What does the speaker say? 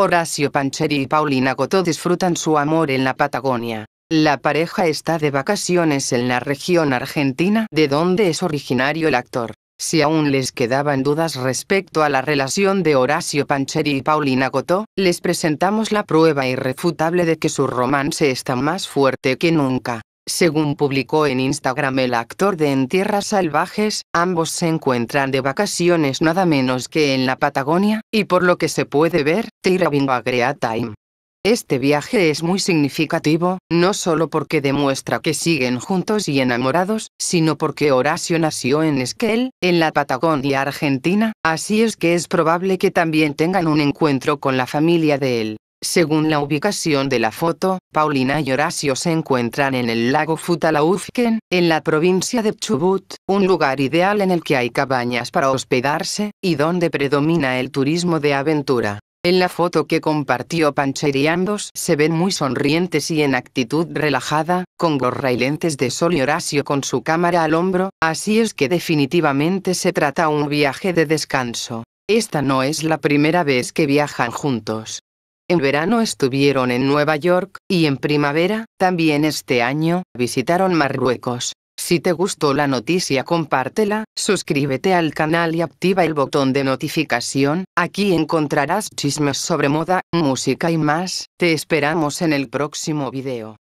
Horacio Pancheri y Paulina Gotó disfrutan su amor en la Patagonia. La pareja está de vacaciones en la región argentina de donde es originario el actor. Si aún les quedaban dudas respecto a la relación de Horacio Pancheri y Paulina Gotó, les presentamos la prueba irrefutable de que su romance está más fuerte que nunca. Según publicó en Instagram el actor de En Tierras Salvajes, ambos se encuentran de vacaciones nada menos que en la Patagonia, y por lo que se puede ver, Tiravin a Time. Este viaje es muy significativo, no solo porque demuestra que siguen juntos y enamorados, sino porque Horacio nació en Esquel, en la Patagonia Argentina, así es que es probable que también tengan un encuentro con la familia de él. Según la ubicación de la foto, Paulina y Horacio se encuentran en el lago Futalaufken, en la provincia de Chubut, un lugar ideal en el que hay cabañas para hospedarse, y donde predomina el turismo de aventura. En la foto que compartió Pancheriandos se ven muy sonrientes y en actitud relajada, con gorra y lentes de sol y Horacio con su cámara al hombro, así es que definitivamente se trata un viaje de descanso. Esta no es la primera vez que viajan juntos. En verano estuvieron en Nueva York, y en primavera, también este año, visitaron Marruecos. Si te gustó la noticia compártela, suscríbete al canal y activa el botón de notificación, aquí encontrarás chismes sobre moda, música y más, te esperamos en el próximo video.